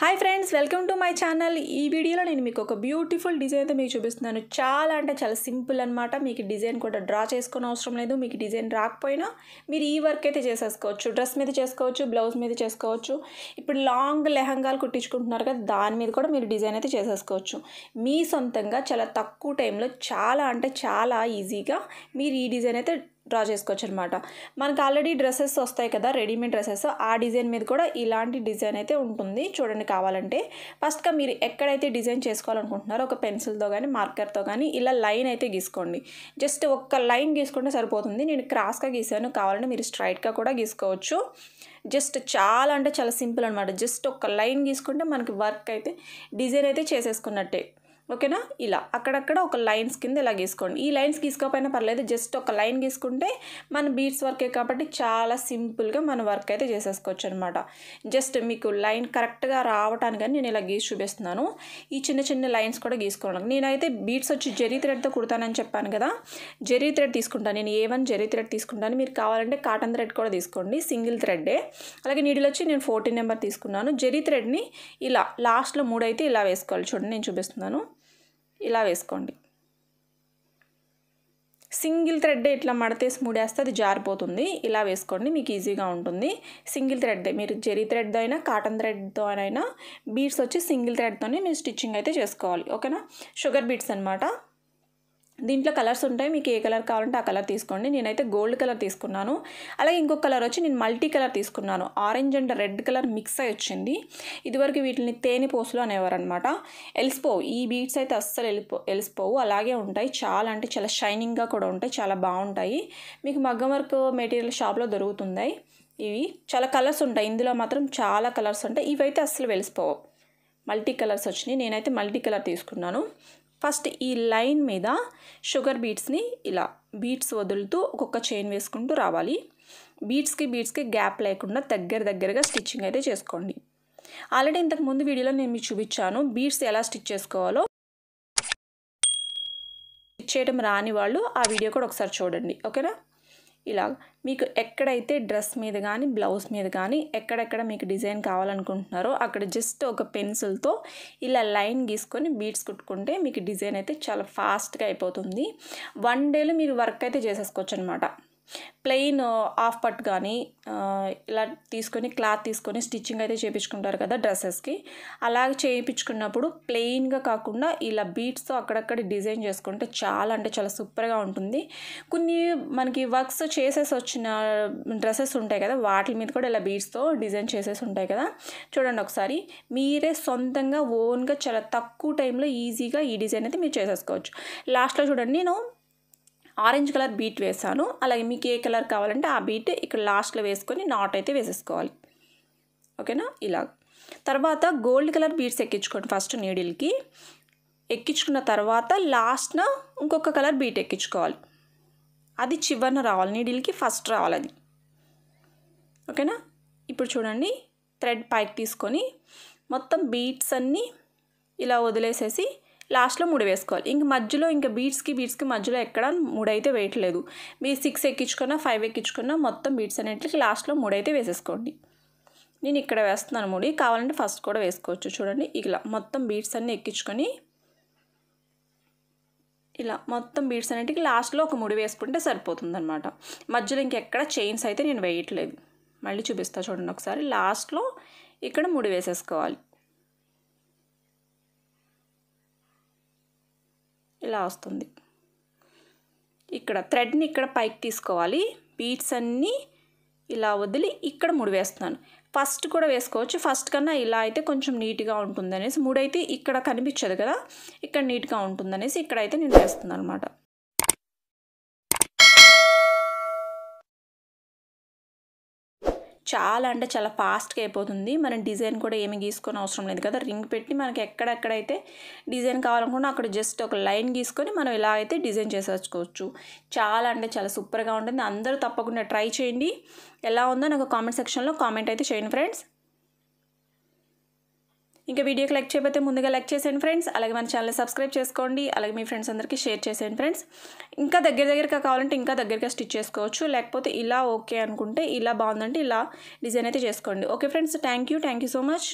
hi friends welcome to my channel ఈ వీడియోలో నేను మీకు ఒక బ్యూటిఫుల్ డిజైన్ అయితే మీకు చూపిస్తున్నాను చాలా అంటే చాలా సింపుల్ అనమాట మీకు డిజైన్ కూడా డ్రా చేసుకుని అవసరం లేదు మీకు డిజైన్ రాకపోయినా మీరు ఈ వర్క్ అయితే చేసేసుకోవచ్చు డ్రెస్ మీద చేసుకోవచ్చు బ్లౌజ్ మీద చేసుకోవచ్చు ఇప్పుడు లాంగ్ లెహంగాలు కుట్టించుకుంటున్నారు కదా దాని మీద కూడా మీరు డిజైన్ అయితే చేసేసుకోవచ్చు మీ సొంతంగా చాలా తక్కువ టైంలో చాలా అంటే చాలా ఈజీగా మీరు ఈ డిజైన్ అయితే డ్రా చేసుకోవచ్చు అనమాట మనకు ఆల్రెడీ డ్రెస్సెస్ వస్తాయి కదా రెడీమేడ్ డ్రెస్సెస్ ఆ డిజైన్ మీద కూడా ఇలాంటి డిజైన్ అయితే ఉంటుంది చూడండి కావాలంటే ఫస్ట్గా మీరు ఎక్కడైతే డిజైన్ చేసుకోవాలనుకుంటున్నారో ఒక పెన్సిల్తో కానీ మార్కర్తో కానీ ఇలా లైన్ అయితే గీసుకోండి జస్ట్ ఒక్క లైన్ గీసుకుంటే సరిపోతుంది నేను క్రాస్గా గీసాను కావాలంటే మీరు స్ట్రైట్గా కూడా గీసుకోవచ్చు జస్ట్ చాలా అంటే చాలా సింపుల్ అనమాట జస్ట్ ఒక లైన్ గీసుకుంటే మనకి వర్క్ అయితే డిజైన్ అయితే చేసేసుకున్నట్టే ఓకేనా ఇలా అక్కడక్కడ ఒక లైన్స్ కింద ఇలా గీసుకోండి ఈ లైన్స్ గీసుకోకపోయినా పర్లేదు జస్ట్ ఒక లైన్ గీసుకుంటే మన బీట్స్ వర్కే కాబట్టి చాలా సింపుల్గా మన వర్క్ అయితే చేసేసుకోవచ్చు అనమాట జస్ట్ మీకు లైన్ కరెక్ట్గా రావటానికి నేను ఇలా గీసి చూపిస్తున్నాను ఈ చిన్న చిన్న లైన్స్ కూడా గీసుకోవడం నేనైతే బీట్స్ వచ్చి జెరీ థ్రెడ్తో కుడతానని చెప్పాను కదా జెరీ థ్రెడ్ తీసుకుంటాను నేను ఏ వన్ జెరీ థ్రెడ్ తీసుకుంటాను మీరు కావాలంటే కాటన్ థ్రెడ్ కూడా తీసుకోండి సింగిల్ థ్రెడ్డే అలాగే నీడిలో వచ్చి నేను ఫోర్టీన్ నెంబర్ తీసుకున్నాను జెరీ థ్రెడ్ని ఇలా లాస్ట్లో మూడైతే ఇలా వేసుకోవాలి చూడండి నేను చూపిస్తున్నాను ఇలా వేసుకోండి సింగిల్ థ్రెడ్డే ఇట్లా మడతేసి మూడేస్తే అది జారిపోతుంది ఇలా వేసుకోండి మీకు ఈజీగా ఉంటుంది సింగిల్ థ్రెడ్డే మీరు జెరీ థ్రెడ్తో అయినా కాటన్ థ్రెడ్తో అయినా బీడ్స్ వచ్చి సింగిల్ థ్రెడ్తోనే మీరు స్టిచ్చింగ్ అయితే చేసుకోవాలి ఓకేనా షుగర్ బీడ్స్ అనమాట దీంట్లో కలర్స్ ఉంటాయి మీకు ఏ కలర్ కావాలంటే ఆ కలర్ తీసుకోండి నేనైతే గోల్డ్ కలర్ తీసుకున్నాను అలాగే ఇంకొక కలర్ వచ్చి నేను మల్టీ కలర్ తీసుకున్నాను orange and red colour mix అయి వచ్చింది ఇదివరకు వీటిని తేనె పోసులు అనేవారు అనమాట ఎలిసిపోవు ఈ బీట్స్ అయితే అస్సలు వెళ్ళిపో ఎలిసిపోవు అలాగే ఉంటాయి చాలా అంటే చాలా షైనింగ్గా కూడా ఉంటాయి చాలా బాగుంటాయి మీకు మగ్గం వర్క్ మెటీరియల్ షాప్లో దొరుకుతుంది ఇవి చాలా కలర్స్ ఉంటాయి ఇందులో మాత్రం చాలా కలర్స్ ఉంటాయి ఇవైతే అస్సలు వెలిసిపోవు మల్టీ కలర్స్ వచ్చినాయి నేనైతే మల్టీ కలర్ తీసుకున్నాను ఫస్ట్ ఈ లైన్ మీద షుగర్ బీట్స్ని ఇలా బీట్స్ వదులుతూ ఒక్కొక్క చైన్ వేసుకుంటూ రావాలి బీట్స్కి బీట్స్కి గ్యాప్ లేకుండా దగ్గర దగ్గరగా స్టిచ్చింగ్ అయితే చేసుకోండి ఆల్రెడీ ఇంతకు ముందు వీడియోలో నేను మీకు చూపించాను బీట్స్ ఎలా స్టిచ్ చేసుకోవాలో స్టిచ్ చేయడం రాని వాళ్ళు ఆ వీడియో కూడా ఒకసారి చూడండి ఓకేనా ఇలా మీకు ఎక్కడైతే డ్రెస్ మీద కానీ బ్లౌజ్ మీద కానీ ఎక్కడెక్కడ మీకు డిజైన్ కావాలనుకుంటున్నారో అక్కడ జస్ట్ ఒక పెన్సిల్తో ఇలా లైన్ గీసుకొని బీట్స్ కుట్టుకుంటే మీకు డిజైన్ అయితే చాలా ఫాస్ట్గా అయిపోతుంది వన్ డేలో మీరు వర్క్ అయితే చేసేసుకోవచ్చు అనమాట ప్లెయిన్ హాఫ్ పట్ కానీ ఇలా తీసుకొని క్లాత్ తీసుకొని స్టిచ్చింగ్ అయితే చేయించుకుంటారు కదా డ్రెస్సెస్కి అలాగే చేయించుకున్నప్పుడు ప్లెయిన్గా కాకుండా ఇలా బీట్స్తో అక్కడక్కడ డిజైన్ చేసుకుంటే చాలా అంటే చాలా సూపర్గా ఉంటుంది కొన్ని మనకి వర్క్స్ చేసేసి వచ్చిన డ్రెస్సెస్ ఉంటాయి కదా వాటి మీద కూడా ఇలా బీట్స్తో డిజైన్ చేసేసి ఉంటాయి కదా చూడండి ఒకసారి మీరే సొంతంగా ఓన్గా చాలా తక్కువ టైంలో ఈజీగా ఈ డిజైన్ అయితే మీరు చేసేసుకోవచ్చు లాస్ట్లో చూడండి నేను ఆరెంజ్ కలర్ బీట్ వేసాను అలాగే మీకు ఏ కలర్ కావాలంటే ఆ బీట్ ఇక్కడ లాస్ట్లో వేసుకొని నాట్ అయితే వేసేసుకోవాలి ఓకేనా ఇలా తర్వాత గోల్డ్ కలర్ బీట్స్ ఎక్కించుకోండి ఫస్ట్ నీడిల్కి ఎక్కించుకున్న తర్వాత లాస్ట్న ఇంకొక కలర్ బీట్ ఎక్కించుకోవాలి అది చివరిన రావాలి నీడిల్కి ఫస్ట్ రావాలి అది ఓకేనా ఇప్పుడు చూడండి థ్రెడ్ పైకి తీసుకొని మొత్తం బీట్స్ అన్నీ ఇలా వదిలేసేసి లాస్ట్లో మూడు వేసుకోవాలి ఇంక మధ్యలో ఇంకా బీట్స్కి బీట్స్కి మధ్యలో ఎక్కడ మూడు అయితే వేయట్లేదు మీ సిక్స్ ఎక్కించుకున్న ఫైవ్ ఎక్కించుకున్న మొత్తం బీట్స్ అనేట్లకి లాస్ట్లో మూడు అయితే వేసేసుకోండి నేను ఇక్కడ వేస్తున్నాను ముడి కావాలంటే ఫస్ట్ కూడా వేసుకోవచ్చు చూడండి ఇలా మొత్తం బీట్స్ అన్నీ ఎక్కించుకొని ఇలా మొత్తం బీట్స్ అనేటికి లాస్ట్లో ఒక ముడి వేసుకుంటే సరిపోతుందనమాట మధ్యలో ఇంకెక్కడ చైన్స్ అయితే నేను వేయట్లేదు మళ్ళీ చూపిస్తా చూడండి ఒకసారి లాస్ట్లో ఇక్కడ ముడి వేసేసుకోవాలి ఇలా వస్తుంది ఇక్కడ థ్రెడ్ని ఇక్కడ పైకి తీసుకోవాలి బీట్స్ అన్నీ ఇలా వదిలి ఇక్కడ మూడు వేస్తున్నాను ఫస్ట్ కూడా వేసుకోవచ్చు ఫస్ట్ కన్నా ఇలా అయితే కొంచెం నీట్గా ఉంటుంది అనేసి మూడైతే ఇక్కడ కనిపించదు కదా ఇక్కడ నీట్గా ఉంటుంది అనేసి ఇక్కడైతే నేను వేస్తున్నాను అనమాట చాలా అంటే చాలా ఫాస్ట్గా అయిపోతుంది మనం డిజైన్ కూడా ఏమి గీసుకొని అవసరం లేదు కదా రింగ్ పెట్టి మనకి ఎక్కడెక్కడైతే డిజైన్ కావాలనుకున్నా అక్కడ జస్ట్ ఒక లైన్ గీసుకొని మనం ఇలా అయితే డిజైన్ చేసేసుకోవచ్చు చాలా అంటే చాలా సూపర్గా ఉంటుంది అందరూ తప్పకుండా ట్రై చేయండి ఎలా ఉందో నాకు కామెంట్ సెక్షన్లో కామెంట్ అయితే చేయండి ఫ్రెండ్స్ ఇంకా వీడియోకి లైక్ చేయకపోతే ముందుగా లైక్ చేసేయండి ఫ్రెండ్స్ అలాగే మన ఛానల్ని సబ్స్క్రైబ్ చేసుకోండి అలాగే మీ ఫ్రెండ్స్ అందరికీ షేర్ చేసేయండి ఫ్రెండ్స్ ఇంకా దగ్గర దగ్గరగా కావాలంటే ఇంకా దగ్గరగా స్టిచ్ చేసుకోవచ్చు లేకపోతే ఇలా ఓకే అనుకుంటే ఇలా బాగుందంటే ఇలా డిజైన్ అయితే చేసుకోండి okay friends thank you thank you so much